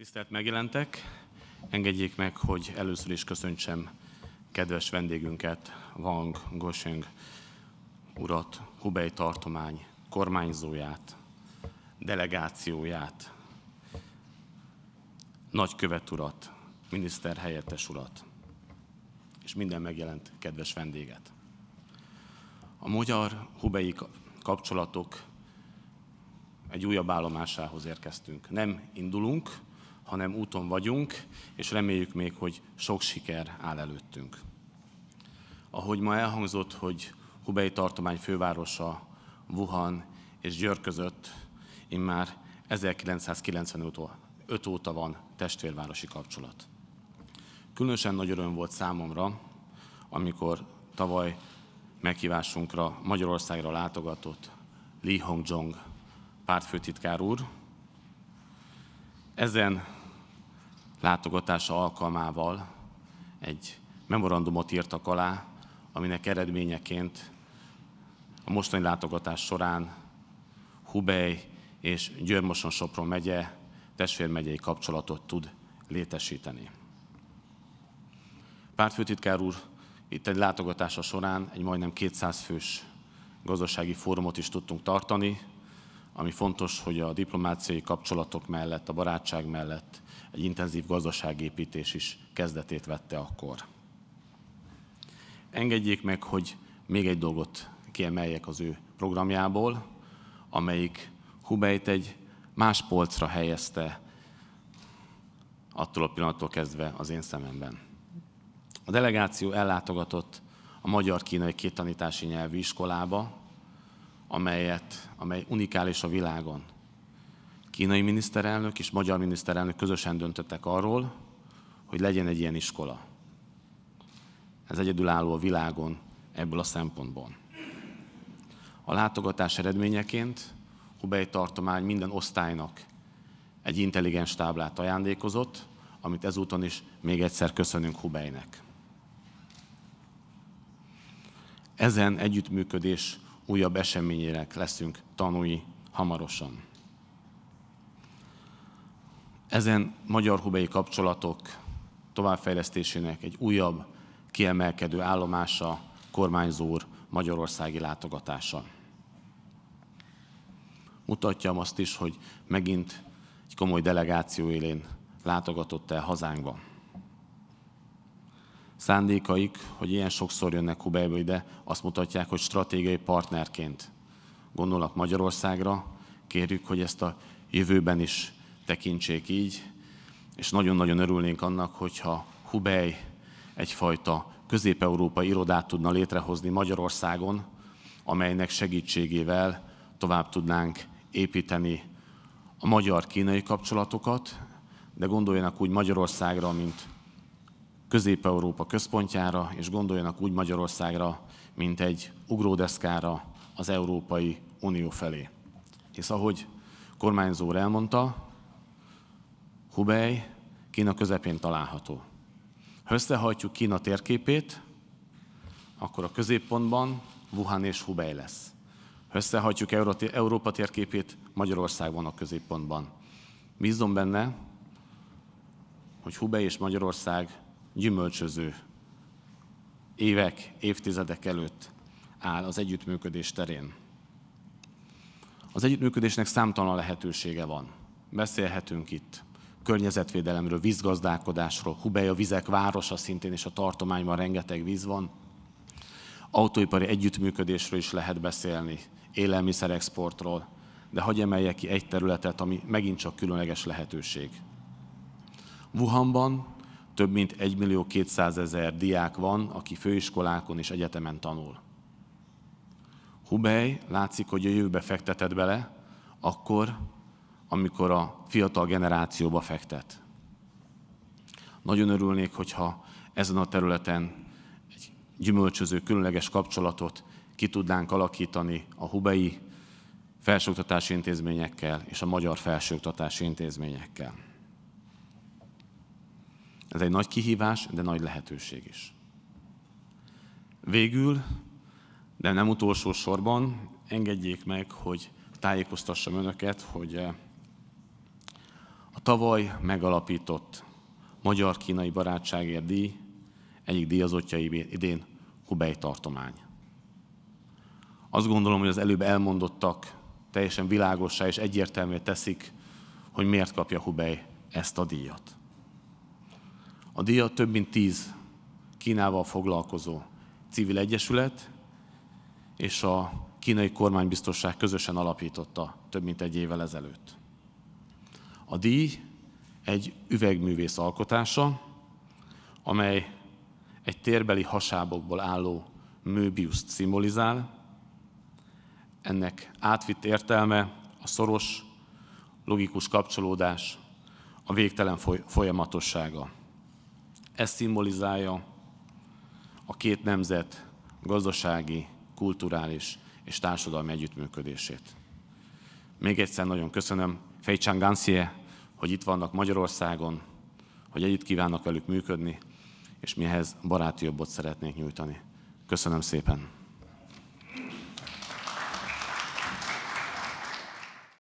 Tisztelt megjelentek! Engedjék meg, hogy először is köszöntsem kedves vendégünket, Wang Gosheng urat, Hubei tartomány kormányzóját, delegációját, nagykövet urat, miniszter helyettes urat, és minden megjelent kedves vendéget. A magyar-hubei kapcsolatok egy újabb állomásához érkeztünk. Nem indulunk, hanem úton vagyunk, és reméljük még, hogy sok siker áll előttünk. Ahogy ma elhangzott, hogy Hubei tartomány fővárosa Wuhan és Győr között már 1995 óta van testvérvárosi kapcsolat. Különösen nagy öröm volt számomra, amikor tavaly meghívásunkra Magyarországra látogatott Li Hongzhong pártfőtitkár úr, ezen látogatása alkalmával egy memorandumot írtak alá, aminek eredményeként a mostani látogatás során Hubei és Győrmoson-Sopron megye testvérmegyei kapcsolatot tud létesíteni. Pártfőtitkár úr itt egy látogatása során egy majdnem 200 fős gazdasági fórumot is tudtunk tartani, ami fontos, hogy a diplomáciai kapcsolatok mellett, a barátság mellett egy intenzív gazdaságépítés is kezdetét vette akkor. Engedjék meg, hogy még egy dolgot kiemeljek az ő programjából, amelyik Hubeit egy más polcra helyezte attól a pillanattól kezdve az én szememben. A delegáció ellátogatott a magyar-kínai két tanítási nyelvű iskolába, amelyet, amely unikális a világon. Kínai miniszterelnök és magyar miniszterelnök közösen döntöttek arról, hogy legyen egy ilyen iskola. Ez egyedülálló a világon ebből a szempontból. A látogatás eredményeként Hubei tartomány minden osztálynak egy intelligens táblát ajándékozott, amit ezúton is még egyszer köszönünk Hubeinek. Ezen együttműködés újabb eseményének leszünk tanúi hamarosan. Ezen magyar-hubei kapcsolatok továbbfejlesztésének egy újabb kiemelkedő állomása kormányzó úr magyarországi látogatása. Mutatjam azt is, hogy megint egy komoly delegáció élén látogatott el hazánkban. Szándékaik, hogy ilyen sokszor jönnek Hubeibe ide, azt mutatják, hogy stratégiai partnerként gondolnak Magyarországra. Kérjük, hogy ezt a jövőben is tekintsék így, és nagyon-nagyon örülnénk annak, hogyha Hubei egyfajta közép-európai irodát tudna létrehozni Magyarországon, amelynek segítségével tovább tudnánk építeni a magyar-kínai kapcsolatokat, de gondoljanak úgy Magyarországra, mint Közép-Európa központjára, és gondoljanak úgy Magyarországra, mint egy ugródeszkára az Európai Unió felé. Hisz ahogy kormányzó úr elmondta, Hubei Kína közepén található. Ha összehajtjuk Kína térképét, akkor a középpontban Wuhan és Hubei lesz. Ha összehajtjuk Európa térképét, Magyarország van a középpontban. Bízom benne, hogy Hubei és Magyarország gyümölcsöző évek, évtizedek előtt áll az együttműködés terén. Az együttműködésnek számtalan lehetősége van. Beszélhetünk itt környezetvédelemről, vízgazdálkodásról, Hubei a vizek városa szintén, és a tartományban rengeteg víz van. Autóipari együttműködésről is lehet beszélni, élelmiszerexportról, de hagyj emeljek ki egy területet, ami megint csak különleges lehetőség. Wuhanban több mint 1 millió 200 ezer diák van, aki főiskolákon és egyetemen tanul. Hubei látszik, hogy a jövőbe fektetett bele, akkor, amikor a fiatal generációba fektet. Nagyon örülnék, hogyha ezen a területen egy gyümölcsöző, különleges kapcsolatot ki tudnánk alakítani a hubei felsőoktatási intézményekkel és a magyar felsőoktatási intézményekkel. Ez egy nagy kihívás, de nagy lehetőség is. Végül, de nem utolsó sorban, engedjék meg, hogy tájékoztassam önöket, hogy eh, a tavaly megalapított Magyar-Kínai Barátságért díj egyik díjazottja idén Hubei tartomány. Azt gondolom, hogy az előbb elmondottak teljesen világossá és egyértelműen teszik, hogy miért kapja Hubei ezt a díjat. A díja több mint tíz Kínával foglalkozó civil egyesület és a kínai kormánybiztosság közösen alapította több mint egy évvel ezelőtt. A díj egy üvegművész alkotása, amely egy térbeli hasábokból álló möbius szimbolizál. Ennek átvitt értelme a szoros, logikus kapcsolódás, a végtelen folyamatossága. Ez szimbolizálja a két nemzet gazdasági, kulturális és társadalmi együttműködését. Még egyszer nagyon köszönöm Fejcsán Gansie, hogy itt vannak Magyarországon, hogy együtt kívánnak velük működni, és mihez baráti jobbot szeretnék nyújtani. Köszönöm szépen!